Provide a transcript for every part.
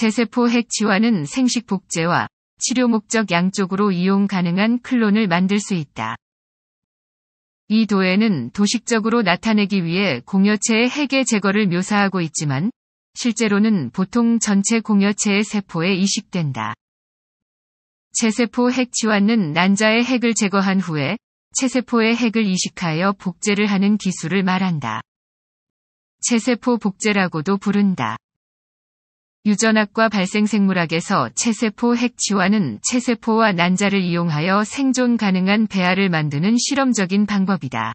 체세포 핵치화는 생식 복제와 치료 목적 양쪽으로 이용 가능한 클론을 만들 수 있다. 이 도에는 도식적으로 나타내기 위해 공여체의 핵의 제거를 묘사하고 있지만 실제로는 보통 전체 공여체의 세포에 이식된다. 체세포 핵치환은 난자의 핵을 제거한 후에 체세포의 핵을 이식하여 복제를 하는 기술을 말한다. 체세포 복제라고도 부른다. 유전학과 발생생물학에서 체세포 핵치와는 체세포와 난자를 이용하여 생존 가능한 배아를 만드는 실험적인 방법이다.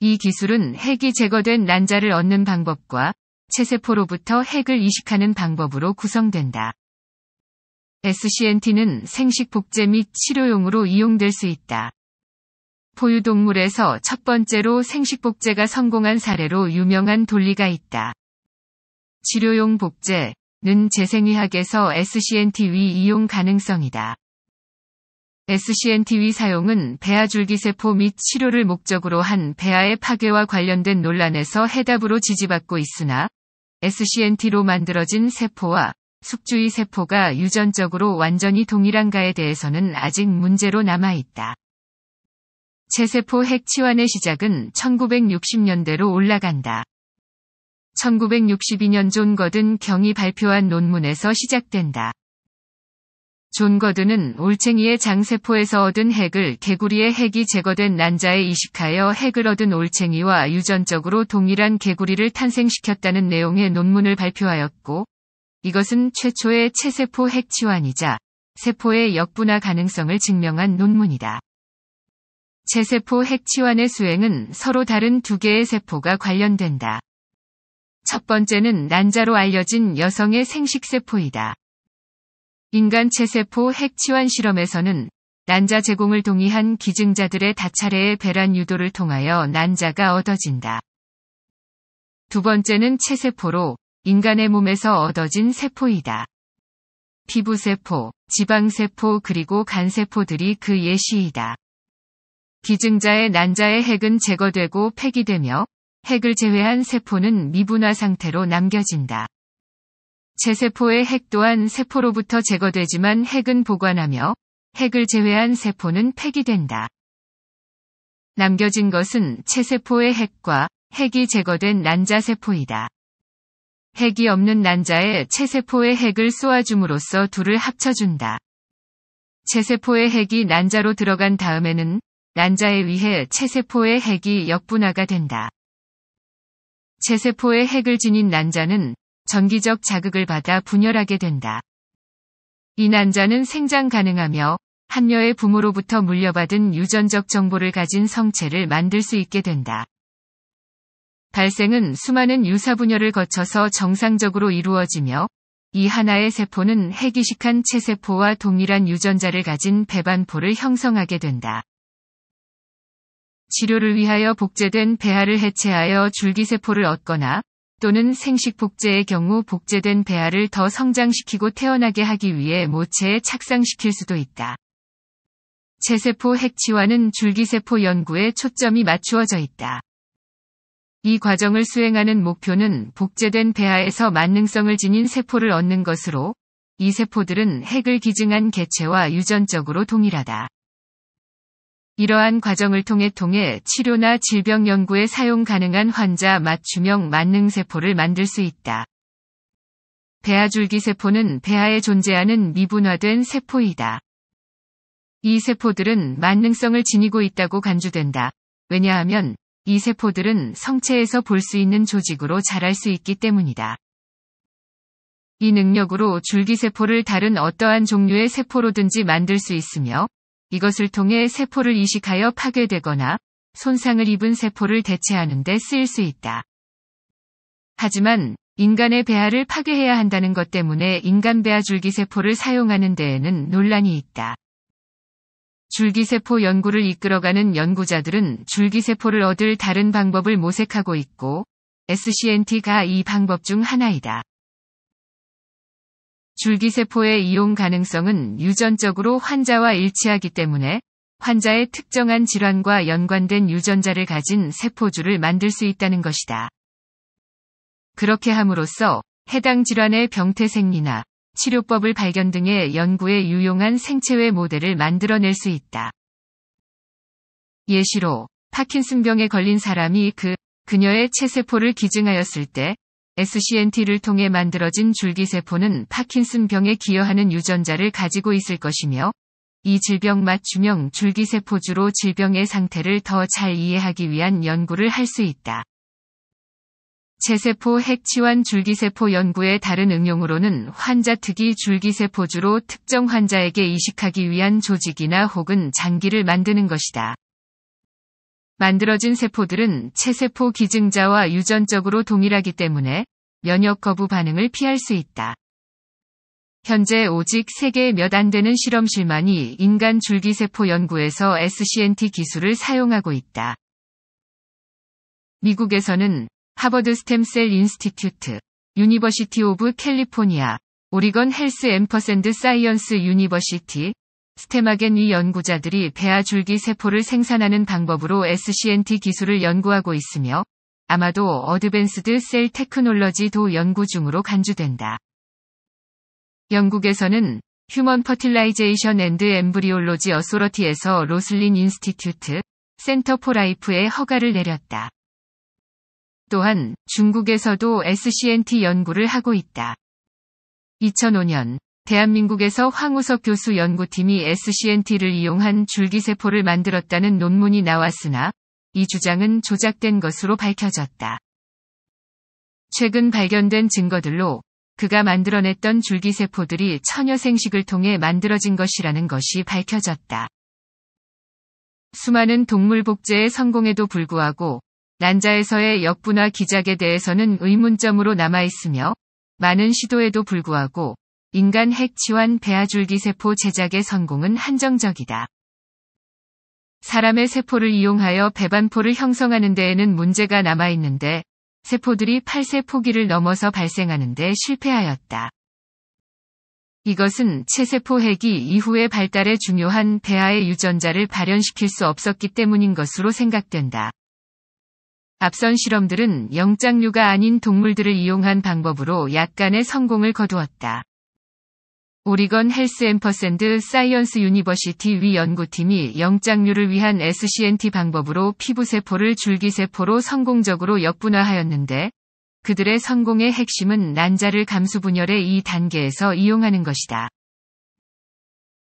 이 기술은 핵이 제거된 난자를 얻는 방법과 체세포로부터 핵을 이식하는 방법으로 구성된다. SCNT는 생식 복제 및 치료용으로 이용될 수 있다. 포유동물에서 첫 번째로 생식 복제가 성공한 사례로 유명한 돌리가 있다. 치료용 복제는 재생의학에서 SCNTV 이용 가능성이다. SCNTV 사용은 배아줄기세포 및 치료를 목적으로 한 배아의 파괴와 관련된 논란에서 해답으로 지지받고 있으나 SCNT로 만들어진 세포와 숙주의 세포가 유전적으로 완전히 동일한가에 대해서는 아직 문제로 남아있다. 체세포 핵 치환의 시작은 1960년대로 올라간다. 1962년 존 거든 경이 발표한 논문에서 시작된다. 존 거든은 올챙이의 장세포에서 얻은 핵을 개구리의 핵이 제거된 난자에 이식하여 핵을 얻은 올챙이와 유전적으로 동일한 개구리를 탄생시켰다는 내용의 논문을 발표하였고, 이것은 최초의 체세포 핵치환이자 세포의 역분화 가능성을 증명한 논문이다. 체세포 핵치환의 수행은 서로 다른 두 개의 세포가 관련된다. 첫 번째는 난자로 알려진 여성의 생식세포이다. 인간 체세포 핵치환 실험에서는 난자 제공을 동의한 기증자들의 다차례의 배란 유도를 통하여 난자가 얻어진다. 두 번째는 체세포로 인간의 몸에서 얻어진 세포이다. 피부세포, 지방세포 그리고 간세포들이 그 예시이다. 기증자의 난자의 핵은 제거되고 폐기되며 핵을 제외한 세포는 미분화 상태로 남겨진다. 제세포의 핵 또한 세포로부터 제거되지만 핵은 보관하며 핵을 제외한 세포는 폐기된다. 남겨진 것은 체세포의 핵과 핵이 제거된 난자세포이다. 핵이 없는 난자에 체세포의 핵을 쏘아줌으로써 둘을 합쳐준다. 체세포의 핵이 난자로 들어간 다음에는 난자에 의해 체세포의 핵이 역분화가 된다. 체세포에 핵을 지닌 난자는 전기적 자극을 받아 분열하게 된다. 이 난자는 생장 가능하며 한녀의 부모로부터 물려받은 유전적 정보를 가진 성체를 만들 수 있게 된다. 발생은 수많은 유사 분열을 거쳐서 정상적으로 이루어지며 이 하나의 세포는 핵이식한 체세포와 동일한 유전자를 가진 배반포를 형성하게 된다. 치료를 위하여 복제된 배아를 해체하여 줄기세포를 얻거나 또는 생식 복제의 경우 복제된 배아를 더 성장시키고 태어나게 하기 위해 모체에 착상시킬 수도 있다. 체세포 핵치와는 줄기세포 연구에 초점이 맞추어져 있다. 이 과정을 수행하는 목표는 복제된 배아에서 만능성을 지닌 세포를 얻는 것으로 이 세포들은 핵을 기증한 개체와 유전적으로 동일하다. 이러한 과정을 통해 통해 치료나 질병 연구에 사용 가능한 환자 맞춤형 만능세포를 만들 수 있다. 배아줄기세포는 배아에 존재하는 미분화된 세포이다. 이 세포들은 만능성을 지니고 있다고 간주된다. 왜냐하면 이 세포들은 성체에서 볼 수 있는 조직으로 자랄 수 있기 때문이다. 이 능력으로 줄기세포를 다른 어떠한 종류의 세포로든지 만들 수 있으며 이것을 통해 세포를 이식하여 파괴되거나 손상을 입은 세포를 대체하는 데 쓰일 수 있다. 하지만 인간의 배아를 파괴해야 한다는 것 때문에 인간 배아 줄기세포를 사용하는 데에는 논란이 있다. 줄기세포 연구를 이끌어가는 연구자들은 줄기세포를 얻을 다른 방법을 모색하고 있고, SCNT가 이 방법 중 하나이다. 줄기세포의 이용 가능성은 유전적으로 환자와 일치하기 때문에 환자의 특정한 질환과 연관된 유전자를 가진 세포줄을 만들 수 있다는 것이다. 그렇게 함으로써 해당 질환의 병태 생리나 치료법을 발견 등의 연구에 유용한 생체외 모델을 만들어낼 수 있다. 예시로 파킨슨병에 걸린 사람이 그 그녀의 체세포를 기증하였을 때 SCNT를 통해 만들어진 줄기세포는 파킨슨병에 기여하는 유전자를 가지고 있을 것이며 이 질병 맞춤형 줄기세포주로 질병의 상태를 더 잘 이해하기 위한 연구를 할 수 있다. 체세포 핵치환 줄기세포 연구의 다른 응용으로는 환자 특이 줄기세포주로 특정 환자에게 이식하기 위한 조직이나 혹은 장기를 만드는 것이다. 만들어진 세포들은 체세포 기증자와 유전적으로 동일하기 때문에 면역 거부 반응을 피할 수 있다. 현재 오직 세계 몇 안 되는 실험실만이 인간 줄기세포 연구에서 SCNT 기술을 사용하고 있다. 미국에서는 하버드 스템셀 인스티튜트, 유니버시티 오브 캘리포니아, 오리건 헬스 앰퍼샌드 사이언스 유니버시티, 스테마겐 이 연구자들이 배아줄기 세포를 생산하는 방법으로 SCNT 기술을 연구하고 있으며 아마도 어드밴스드 셀 테크놀러지도 연구 중으로 간주된다. 영국에서는 휴먼 퍼틸라이제이션 앤드 엠브리올로지 어소러티에서 로슬린 인스티튜트, 센터 포라이프에 허가를 내렸다. 또한 중국에서도 SCNT 연구를 하고 있다. 2005년 대한민국에서 황우석 교수 연구팀이 SCNT를 이용한 줄기세포를 만들었다는 논문이 나왔으나 이 주장은 조작된 것으로 밝혀졌다. 최근 발견된 증거들로 그가 만들어냈던 줄기세포들이 천여 생식을 통해 만들어진 것이라는 것이 밝혀졌다. 수많은 동물 복제의 성공에도 불구하고 난자에서의 역분화 기작에 대해서는 의문점으로 남아있으며 많은 시도에도 불구하고 인간 핵치환 배아줄기 세포 제작의 성공은 한정적이다. 사람의 세포를 이용하여 배반포를 형성하는 데에는 문제가 남아 있는데 세포들이 8세 포기를 넘어서 발생하는 데 실패하였다. 이것은 체세포 핵이 이후의 발달에 중요한 배아의 유전자를 발현시킬 수 없었기 때문인 것으로 생각된다. 앞선 실험들은 영장류가 아닌 동물들을 이용한 방법으로 약간의 성공을 거두었다. 오리건 헬스 앰퍼샌드 사이언스 유니버시티 위 연구팀이 영장류를 위한 SCNT 방법으로 피부세포를 줄기세포로 성공적으로 역분화하였는데 그들의 성공의 핵심은 난자를 감수분열의 이 단계에서 이용하는 것이다.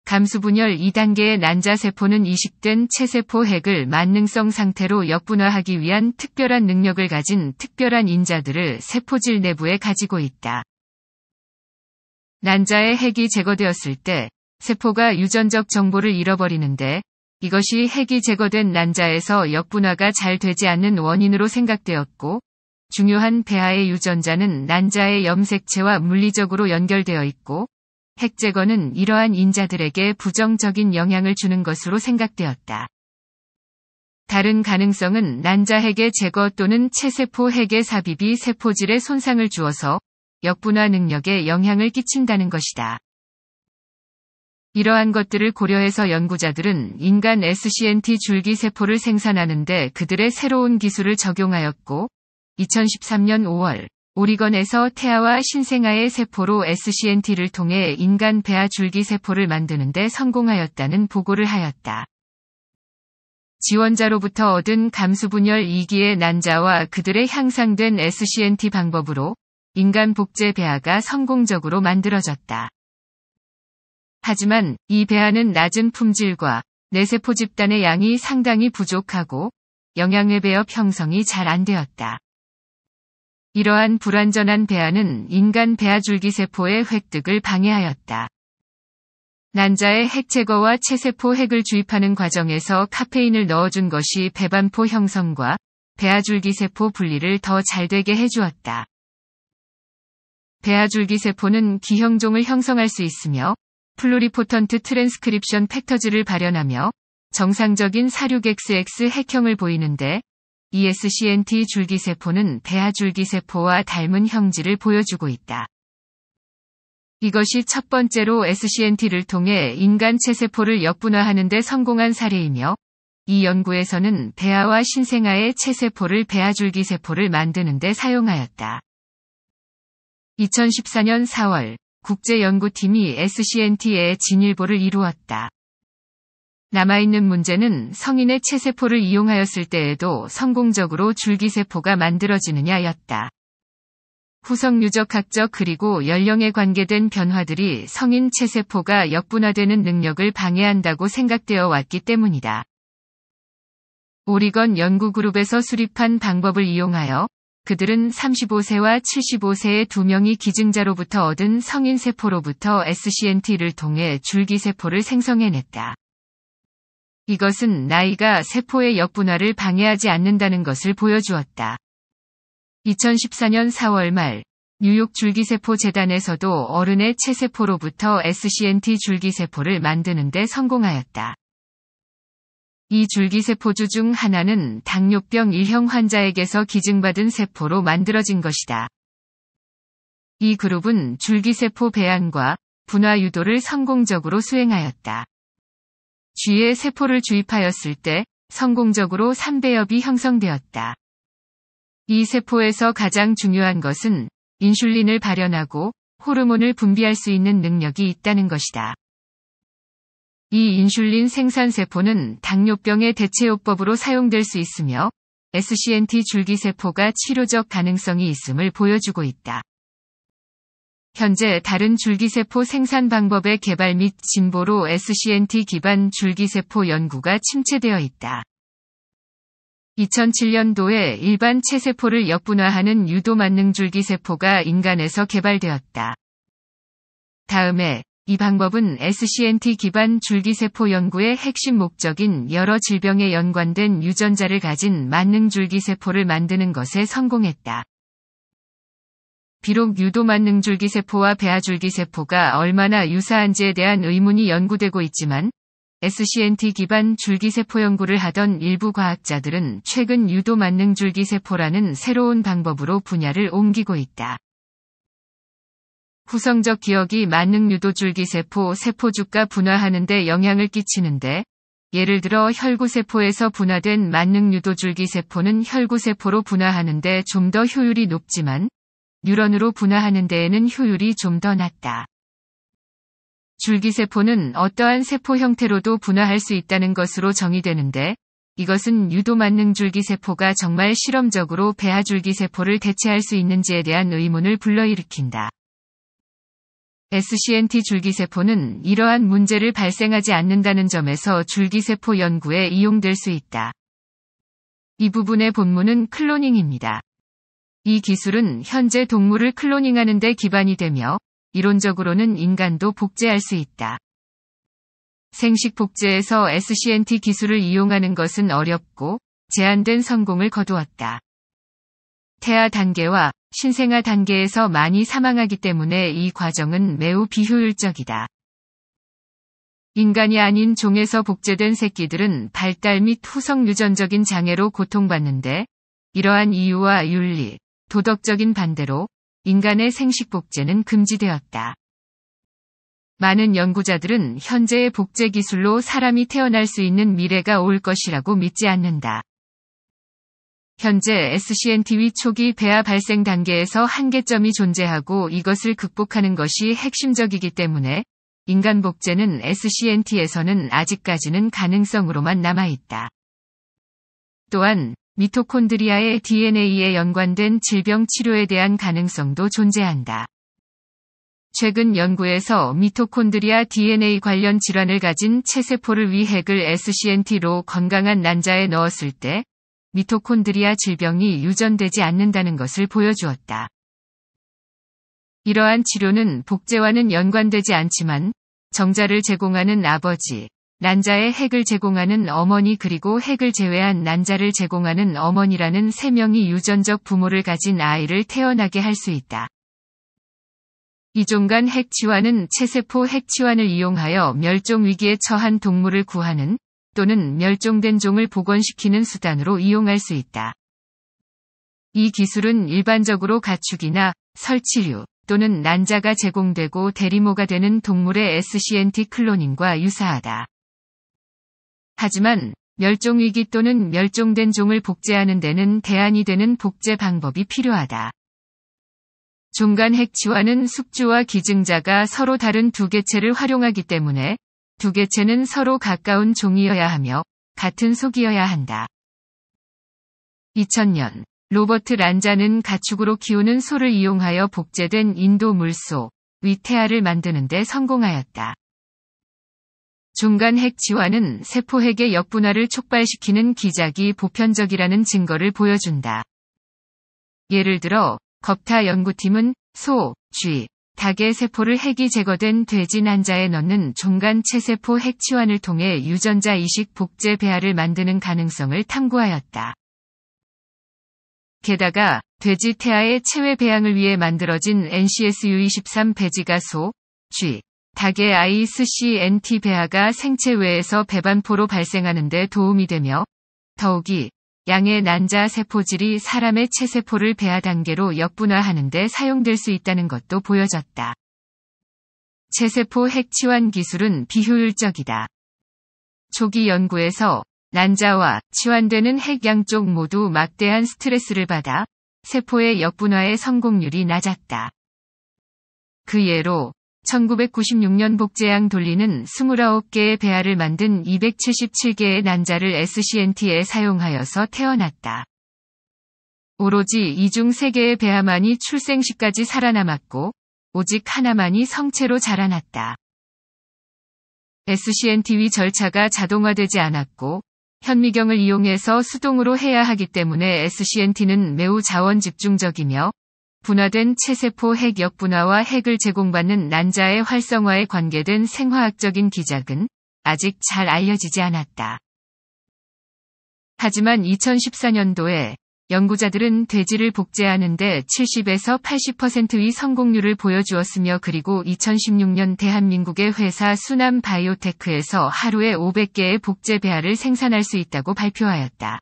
감수분열 2단계의 난자세포는 이식된 체세포 핵을 만능성 상태로 역분화하기 위한 특별한 능력을 가진 특별한 인자들을 세포질 내부에 가지고 있다. 난자의 핵이 제거되었을 때 세포가 유전적 정보를 잃어버리는데 이것이 핵이 제거된 난자에서 역분화가 잘 되지 않는 원인으로 생각되었고 중요한 배아의 유전자는 난자의 염색체와 물리적으로 연결되어 있고 핵 제거는 이러한 인자들에게 부정적인 영향을 주는 것으로 생각되었다. 다른 가능성은 난자핵의 제거 또는 체세포 핵의 삽입이 세포질에 손상을 주어서 역분화 능력에 영향을 끼친다는 것이다. 이러한 것들을 고려해서 연구자들은 인간 SCNT 줄기 세포를 생산하는데 그들의 새로운 기술을 적용하였고, 2013년 5월 오리건에서 태아와 신생아의 세포로 SCNT를 통해 인간 배아 줄기 세포를 만드는데 성공하였다는 보고를 하였다. 지원자로부터 얻은 감수분열 2기의 난자와 그들의 향상된 SCNT 방법으로 인간 복제 배아가 성공적으로 만들어졌다. 하지만 이 배아는 낮은 품질과 내세포 집단의 양이 상당히 부족하고 영양외 배엽 형성이 잘 안 되었다. 이러한 불완전한 배아는 인간 배아줄기세포의 획득을 방해하였다. 난자의 핵체거와 체세포 핵을 주입하는 과정에서 카페인을 넣어준 것이 배반포 형성과 배아줄기세포 분리를 더 잘되게 해주었다. 대하줄기세포는 기형종을 형성할 수 있으며 플루리포턴트 트랜스크립션 팩터즈를 발현하며 정상적인 사륙XX 핵형을 보이는데 ESCNT 줄기세포는 대하줄기세포와 닮은 형질을 보여주고 있다. 이것이 첫 번째로 SCNT를 통해 인간 체세포를 역분화하는 데 성공한 사례이며 이 연구에서는 배아와 신생아의 체세포를 배아줄기세포를 만드는 데 사용하였다. 2014년 4월 국제연구팀이 SCNT의 진일보를 이루었다. 남아있는 문제는 성인의 체세포를 이용하였을 때에도 성공적으로 줄기세포가 만들어지느냐였다. 후성 유적학적 그리고 연령에 관계된 변화들이 성인 체세포가 역분화되는 능력을 방해한다고 생각되어 왔기 때문이다. 오리건 연구그룹에서 수립한 방법을 이용하여 그들은 35세와 75세의 두 명이 기증자로부터 얻은 성인세포로부터 SCNT를 통해 줄기세포를 생성해냈다. 이것은 나이가 세포의 역분화를 방해하지 않는다는 것을 보여주었다. 2014년 4월 말, 뉴욕 줄기세포 재단에서도 어른의 체세포로부터 SCNT 줄기세포를 만드는데 성공하였다. 이 줄기세포주 중 하나는 당뇨병 1형 환자에게서 기증받은 세포로 만들어진 것이다. 이 그룹은 줄기세포 배양과 분화 유도를 성공적으로 수행하였다. 쥐의 세포를 주입하였을 때 성공적으로 3배엽이 형성되었다. 이 세포에서 가장 중요한 것은 인슐린을 발현하고 호르몬을 분비할 수 있는 능력이 있다는 것이다. 이 인슐린 생산세포는 당뇨병의 대체요법으로 사용될 수 있으며 SCNT 줄기세포가 치료적 가능성이 있음을 보여주고 있다. 현재 다른 줄기세포 생산 방법의 개발 및 진보로 SCNT 기반 줄기세포 연구가 침체되어 있다. 2007년도에 일반 체세포를 역분화하는 유도만능 줄기세포가 인간에서 개발되었다. 다음에 이 방법은 SCNT 기반 줄기세포 연구의 핵심 목적인 여러 질병에 연관된 유전자를 가진 만능 줄기세포를 만드는 것에 성공했다. 비록 유도 만능 줄기세포와 배아 줄기세포가 얼마나 유사한지에 대한 의문이 연구되고 있지만 SCNT 기반 줄기세포 연구를 하던 일부 과학자들은 최근 유도 만능 줄기세포라는 새로운 방법으로 분야를 옮기고 있다. 후성적 기억이 만능 유도줄기세포 세포주가 분화하는 데 영향을 끼치는데 예를 들어 혈구세포에서 분화된 만능 유도줄기세포는 혈구세포로 분화하는 데좀 더 효율이 높지만 뉴런으로 분화하는 데에는 효율이 좀 더 낮다. 줄기세포는 어떠한 세포 형태로도 분화할 수 있다는 것으로 정의되는데 이것은 유도 만능 줄기세포가 정말 실험적으로 배아줄기세포를 대체할 수 있는지에 대한 의문을 불러일으킨다. SCNT 줄기세포는 이러한 문제를 발생하지 않는다는 점에서 줄기세포 연구에 이용될 수 있다. 이 부분의 본문은 클로닝입니다. 이 기술은 현재 동물을 클로닝하는 데 기반이 되며 이론적으로는 인간도 복제할 수 있다. 생식 복제에서 SCNT 기술을 이용하는 것은 어렵고 제한된 성공을 거두었다. 태아 단계와 신생아 단계에서 많이 사망하기 때문에 이 과정은 매우 비효율적이다. 인간이 아닌 종에서 복제된 새끼들은 발달 및 후성 유전적인 장애로 고통받는데 이러한 이유와 윤리, 도덕적인 반대로 인간의 생식 복제는 금지되었다. 많은 연구자들은 현재의 복제 기술로 사람이 태어날 수 있는 미래가 올 것이라고 믿지 않는다. 현재 SCN-TV 초기 배아 발생 단계에서 한계점이 존재하고 이것을 극복하는 것이 핵심적이기 때문에 인간 복제는 SCNT에서는 아직까지는 가능성으로만 남아있다. 또한 미토콘드리아의 DNA에 연관된 질병 치료에 대한 가능성도 존재한다. 최근 연구에서 미토콘드리아 DNA 관련 질환을 가진 체세포를 위핵을 SCNT로 건강한 난자에 넣었을 때 미토콘드리아 질병이 유전되지 않는다는 것을 보여주었다. 이러한 치료는 복제와는 연관되지 않지만 정자를 제공하는 아버지, 난자의 핵을 제공하는 어머니 그리고 핵을 제외한 난자를 제공하는 어머니라는 세 명이 유전적 부모를 가진 아이를 태어나게 할 수 있다. 이종간 핵치환은 체세포 핵치환을 이용하여 멸종 위기에 처한 동물을 구하는 또는 멸종된 종을 복원시키는 수단으로 이용할 수 있다. 이 기술은 일반적으로 가축이나 설치류 또는 난자가 제공되고 대리모가 되는 동물의 SCNT 클로닝과 유사하다. 하지만 멸종위기 또는 멸종된 종을 복제하는 데는 대안이 되는 복제 방법이 필요하다. 종간 핵치와는 숙주와 기증자가 서로 다른 두 개체를 활용하기 때문에 두 개체는 서로 가까운 종이어야 하며 같은 속이어야 한다. 2000년 로버트 란자는 가축으로 키우는 소를 이용하여 복제된 인도 물소 위태아를 만드는 데 성공하였다. 중간 핵치화는 세포핵의 역분화를 촉발시키는 기작이 보편적이라는 증거를 보여준다. 예를 들어, 겁타 연구팀은 소, 쥐, 닭의 세포를 핵이 제거된 돼지 난자에 넣는 종간 체세포 핵치환을 통해 유전자 이식 복제 배아를 만드는 가능성을 탐구하였다. 게다가 돼지 태아의 체외 배양을 위해 만들어진 NCSU23 배지가 소, 쥐, 닭의 ISCNT 배아가 생체 외에서 배반포로 발생하는 데 도움이 되며 더욱이 양의 난자 세포질이 사람의 체세포를 배아 단계로 역분화하는데 사용될 수 있다는 것도 보여졌다. 체세포 핵치환 기술은 비효율적이다. 초기 연구에서 난자와 치환되는 핵 양쪽 모두 막대한 스트레스를 받아 세포의 역분화의 성공률이 낮았다. 그 예로 1996년 복제양 돌리는 29개의 배아를 만든 277개의 난자를 SCNT에 사용하여서 태어났다. 오로지 이 중 3개의 배아만이 출생시까지 살아남았고, 오직 하나만이 성체로 자라났다. SCNT위 절차가 자동화되지 않았고, 현미경을 이용해서 수동으로 해야 하기 때문에 SCNT는 매우 자원 집중적이며 분화된 체세포 핵 역분화와 핵을 제공받는 난자의 활성화에 관계된 생화학적인 기작은 아직 잘 알려지지 않았다. 하지만 2014년도에 연구자들은 돼지를 복제하는데 70에서 80%의 성공률을 보여주었으며 그리고 2016년 대한민국의 회사 수남 바이오테크에서 하루에 500개의 복제 배아를 생산할 수 있다고 발표하였다.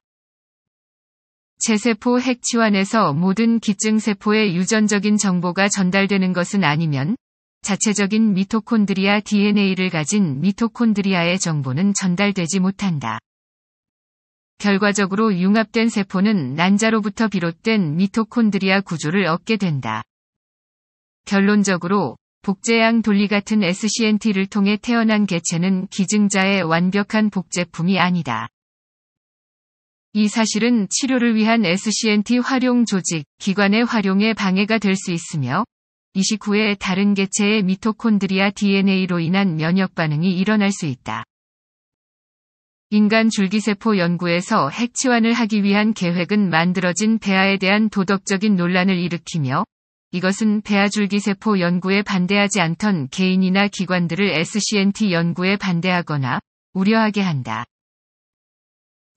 체세포 핵치환에서 모든 기증세포의 유전적인 정보가 전달되는 것은 아니면 자체적인 미토콘드리아 DNA를 가진 미토콘드리아의 정보는 전달되지 못한다. 결과적으로 융합된 세포는 난자로부터 비롯된 미토콘드리아 구조를 얻게 된다. 결론적으로 복제양 돌리 같은 SCNT를 통해 태어난 개체는 기증자의 완벽한 복제품이 아니다. 이 사실은 치료를 위한 SCNT 활용 조직, 기관의 활용에 방해가 될 수 있으며, 이식 후에 다른 개체의 미토콘드리아 DNA로 인한 면역 반응이 일어날 수 있다. 인간 줄기세포 연구에서 핵치환을 하기 위한 계획은 만들어진 배아에 대한 도덕적인 논란을 일으키며, 이것은 배아 줄기세포 연구에 반대하지 않던 개인이나 기관들을 SCNT 연구에 반대하거나 우려하게 한다.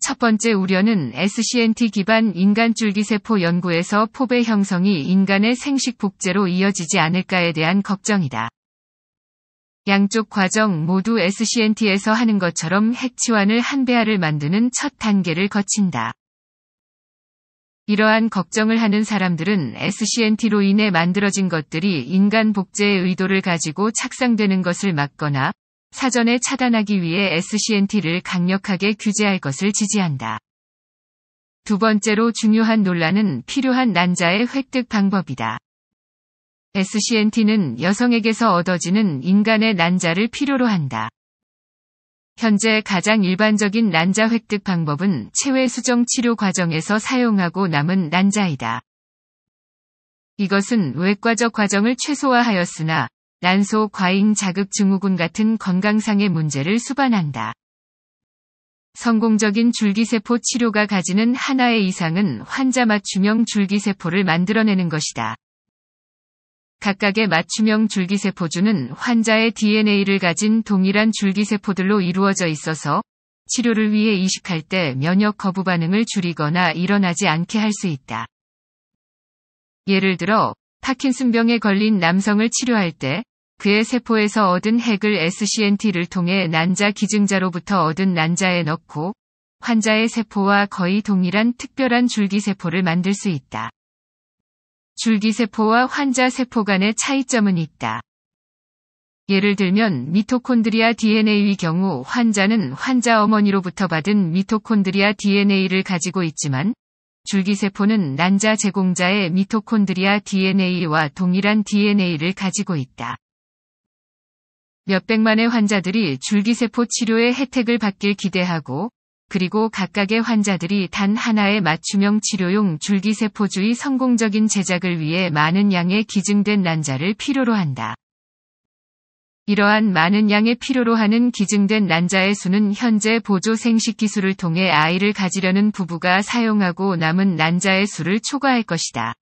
첫 번째 우려는 SCNT 기반 인간줄기세포 연구에서 포배 형성이 인간의 생식 복제로 이어지지 않을까에 대한 걱정이다. 양쪽 과정 모두 SCNT에서 하는 것처럼 핵치환을 한 배아를 만드는 첫 단계를 거친다. 이러한 걱정을 하는 사람들은 SCNT로 인해 만들어진 것들이 인간 복제의 의도를 가지고 착상되는 것을 막거나 사전에 차단하기 위해 SCNT를 강력하게 규제할 것을 지지한다. 두 번째로 중요한 논란은 필요한 난자의 획득 방법이다. SCNT는 여성에게서 얻어지는 인간의 난자를 필요로 한다. 현재 가장 일반적인 난자 획득 방법은 체외 수정 치료 과정에서 사용하고 남은 난자이다. 이것은 외과적 과정을 최소화하였으나 난소 과잉 자극 증후군 같은 건강상의 문제를 수반한다. 성공적인 줄기세포 치료가 가지는 하나의 이상은 환자 맞춤형 줄기세포를 만들어내는 것이다. 각각의 맞춤형 줄기세포주는 환자의 DNA를 가진 동일한 줄기세포들로 이루어져 있어서 치료를 위해 이식할 때 면역 거부 반응을 줄이거나 일어나지 않게 할 수 있다. 예를 들어, 파킨슨병에 걸린 남성을 치료할 때 그의 세포에서 얻은 핵을 SCNT를 통해 난자 기증자로부터 얻은 난자에 넣고 환자의 세포와 거의 동일한 특별한 줄기세포를 만들 수 있다. 줄기세포와 환자 세포 간의 차이점은 있다. 예를 들면 미토콘드리아 DNA의 경우 환자는 환자 어머니로부터 받은 미토콘드리아 DNA를 가지고 있지만 줄기세포는 난자 제공자의 미토콘드리아 DNA와 동일한 DNA를 가지고 있다. 몇백만의 환자들이 줄기세포 치료의 혜택을 받길 기대하고 그리고 각각의 환자들이 단 하나의 맞춤형 치료용 줄기세포주의 성공적인 제작을 위해 많은 양의 기증된 난자를 필요로 한다. 이러한 많은 양의 필요로 하는 기증된 난자의 수는 현재 보조 생식 기술을 통해 아이를 가지려는 부부가 사용하고 남은 난자의 수를 초과할 것이다.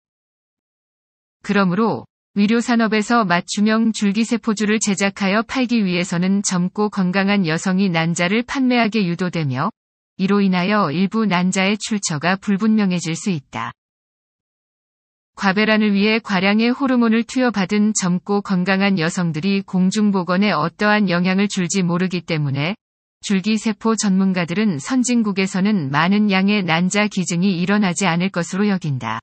그러므로 의료산업에서 맞춤형 줄기세포주를 제작하여 팔기 위해서는 젊고 건강한 여성이 난자를 판매하게 유도되며 이로 인하여 일부 난자의 출처가 불분명해질 수 있다. 과배란을 위해 과량의 호르몬을 투여받은 젊고 건강한 여성들이 공중보건에 어떠한 영향을 줄지 모르기 때문에 줄기세포 전문가들은 선진국에서는 많은 양의 난자 기증이 일어나지 않을 것으로 여긴다.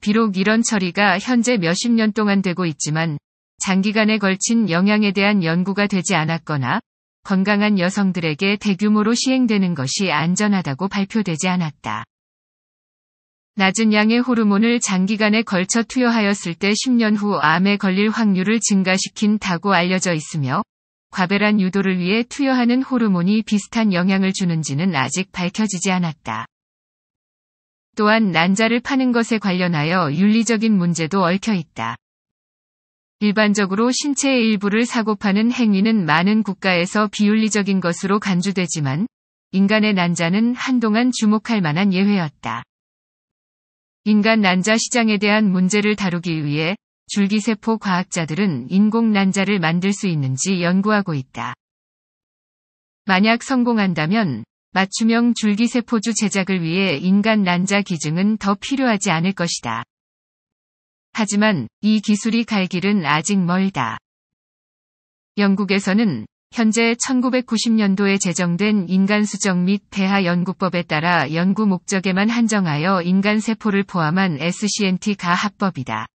비록 이런 처리가 현재 몇십 년 동안 되고 있지만 장기간에 걸친 영향에 대한 연구가 되지 않았거나 건강한 여성들에게 대규모로 시행되는 것이 안전하다고 발표되지 않았다. 낮은 양의 호르몬을 장기간에 걸쳐 투여하였을 때 10년 후 암에 걸릴 확률을 증가시킨다고 알려져 있으며 과배란 유도를 위해 투여하는 호르몬이 비슷한 영향을 주는지는 아직 밝혀지지 않았다. 또한 난자를 파는 것에 관련하여 윤리적인 문제도 얽혀 있다. 일반적으로 신체의 일부를 사고 파는 행위는 많은 국가에서 비윤리적인 것으로 간주되지만 인간의 난자는 한동안 주목할 만한 예외였다. 인간 난자 시장에 대한 문제를 다루기 위해 줄기세포 과학자들은 인공 난자를 만들 수 있는지 연구하고 있다. 만약 성공한다면 맞춤형 줄기세포주 제작을 위해 인간 난자 기증은 더 필요하지 않을 것이다. 하지만 이 기술이 갈 길은 아직 멀다. 영국에서는 현재 1990년도에 제정된 인간수정 및 대하연구법에 따라 연구 목적에만 한정하여 인간세포를 포함한 SCNT가 합법이다.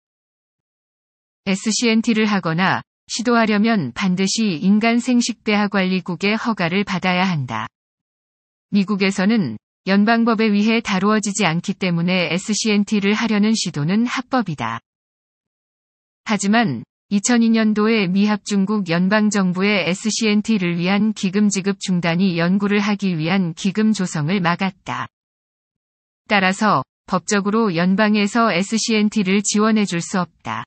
SCNT를 하거나 시도하려면 반드시 인간생식대하관리국의 허가를 받아야 한다. 미국에서는 연방법에 의해 다루어지지 않기 때문에 SCNT를 하려는 시도는 합법이다. 하지만 2002년도에 미합 중국 연방정부의 SCNT를 위한 기금 지급 중단이 연구를 하기 위한 기금 조성을 막았다. 따라서 법적으로 연방에서 SCNT를 지원해 줄 수 없다.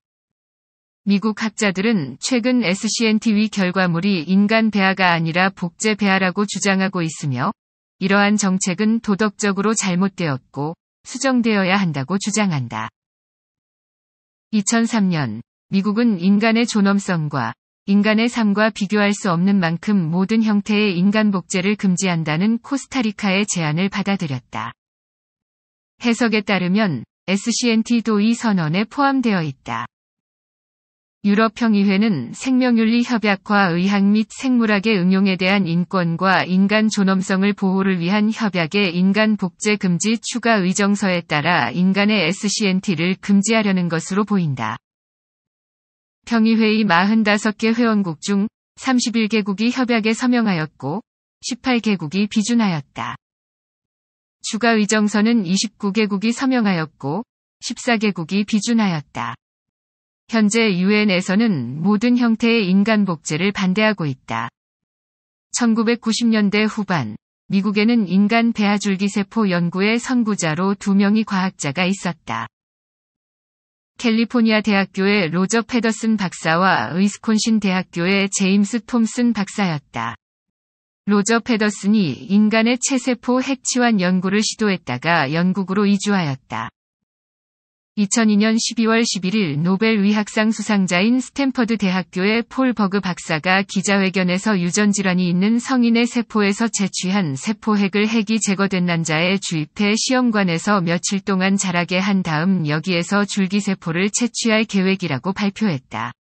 미국 학자들은 최근 SCNT위 결과물이 인간 배아가 아니라 복제 배아라고 주장하고 있으며 이러한 정책은 도덕적으로 잘못되었고 수정되어야 한다고 주장한다. 2003년 미국은 인간의 존엄성과 인간의 삶과 비교할 수 없는 만큼 모든 형태의 인간 복제를 금지한다는 코스타리카의 제안을 받아들였다. 해석에 따르면 SCNT도 이 선언에 포함되어 있다. 유럽평의회는 생명윤리 협약과 의학 및 생물학의 응용에 대한 인권과 인간 존엄성을 보호를 위한 협약의 인간 복제 금지 추가 의정서에 따라 인간의 SCNT를 금지하려는 것으로 보인다. 평의회의 45개 회원국 중 31개국이 협약에 서명하였고 18개국이 비준하였다. 추가 의정서는 29개국이 서명하였고 14개국이 비준하였다. 현재 u n 에서는 모든 형태의 인간 복제를 반대하고 있다. 1990년대 후반, 미국에는 인간 배아줄기 세포 연구의 선구자로 두 명의 과학자가 있었다. 캘리포니아 대학교의 로저 페더슨 박사와 의스콘신 대학교의 제임스 톰슨 박사였다. 로저 페더슨이 인간의 체세포 핵치환 연구를 시도했다가 영국으로 이주하였다. 2002년 12월 11일 노벨 의학상 수상자인 스탠퍼드 대학교의 폴 버그 박사가 기자회견에서 유전질환이 있는 성인의 세포에서 채취한 세포핵을 핵이 제거된 난자에 주입해 시험관에서 며칠 동안 자라게 한 다음 여기에서 줄기세포를 채취할 계획이라고 발표했다.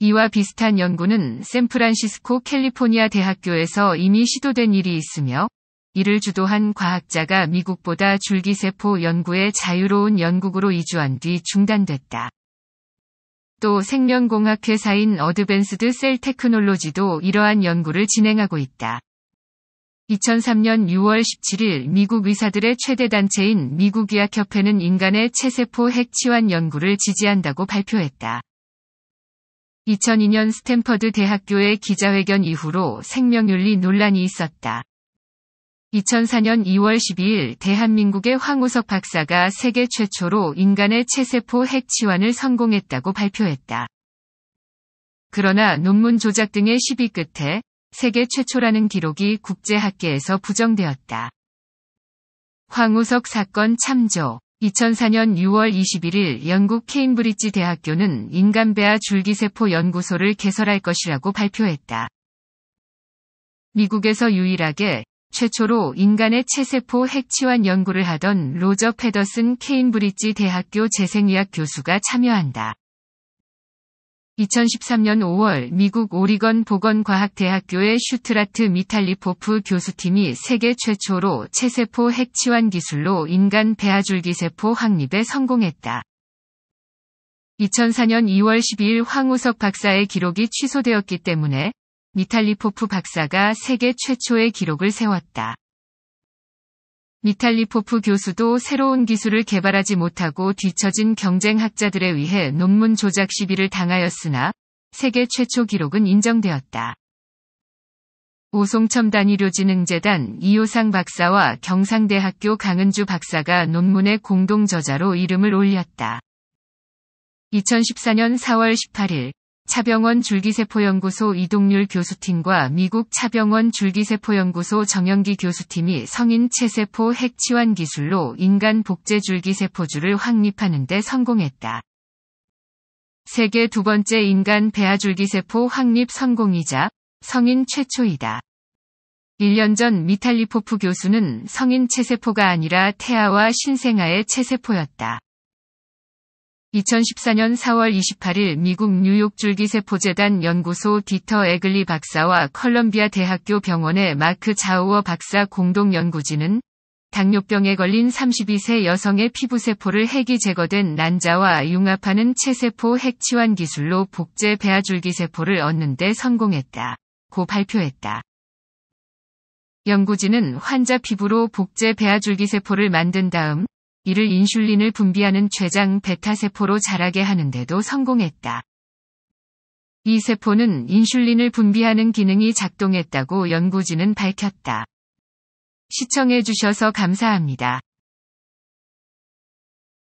이와 비슷한 연구는 샌프란시스코 캘리포니아 대학교에서 이미 시도된 일이 있으며 이를 주도한 과학자가 미국보다 줄기세포 연구에 자유로운 영국으로 이주한 뒤 중단됐다. 또 생명공학 회사인 어드밴스드 셀 테크놀로지도 이러한 연구를 진행하고 있다. 2003년 6월 17일 미국 의사들의 최대 단체인 미국의학협회는 인간의 체세포 핵치환 연구를 지지한다고 발표했다. 2002년 스탠퍼드 대학교의 기자회견 이후로 생명윤리 논란이 있었다. 2004년 2월 12일 대한민국의 황우석 박사가 세계 최초로 인간의 체세포 핵치환을 성공했다고 발표했다. 그러나 논문 조작 등의 시비 끝에 세계 최초라는 기록이 국제학계에서 부정되었다. 황우석 사건 참조 2004년 6월 21일 영국 케임브리지 대학교는 인간배아 줄기세포 연구소를 개설할 것이라고 발표했다. 미국에서 유일하게 최초로 인간의 체세포 핵치환 연구를 하던 로저 페더슨 케인브리지 대학교 재생의학 교수가 참여한다. 2013년 5월 미국 오리건 보건과학대학교의 슈트라트 미탈리포프 교수팀이 세계 최초로 체세포 핵치환 기술로 인간 배아줄기세포 확립에 성공했다. 2004년 2월 12일 황우석 박사의 기록이 취소되었기 때문에 미탈리포프 박사가 세계 최초의 기록을 세웠다. 미탈리포프 교수도 새로운 기술을 개발하지 못하고 뒤처진 경쟁학자들에 의해 논문 조작 시비를 당하였으나 세계 최초 기록은 인정되었다. 오송첨 단위료지능재단 이호상 박사와 경상대학교 강은주 박사가 논문의 공동 저자로 이름을 올렸다. 2014년 4월 18일 차병원 줄기세포연구소 이동률 교수팀과 미국 차병원 줄기세포연구소 정영기 교수팀이 성인 체세포 핵치환 기술로 인간 복제 줄기세포주를 확립하는 데 성공했다. 세계 두 번째 인간 배아줄기세포 확립 성공이자 성인 최초이다. 1년 전 미탈리포프 교수는 성인 체세포가 아니라 태아와 신생아의 체세포였다. 2014년 4월 28일 미국 뉴욕 줄기세포재단 연구소 디터 에글리 박사와 컬럼비아 대학교 병원의 마크 자우어 박사 공동 연구진은 당뇨병에 걸린 32세 여성의 피부세포를 핵이 제거된 난자와 융합하는 체세포 핵치환 기술로 복제 배아줄기세포를 얻는 데 성공했다. 고 발표했다. 연구진은 환자 피부로 복제 배아줄기세포를 만든 다음 이를 인슐린을 분비하는 췌장 베타세포로 자라게 하는데도 성공했다. 이 세포는 인슐린을 분비하는 기능이 작동했다고 연구진은 밝혔다. 시청해주셔서 감사합니다.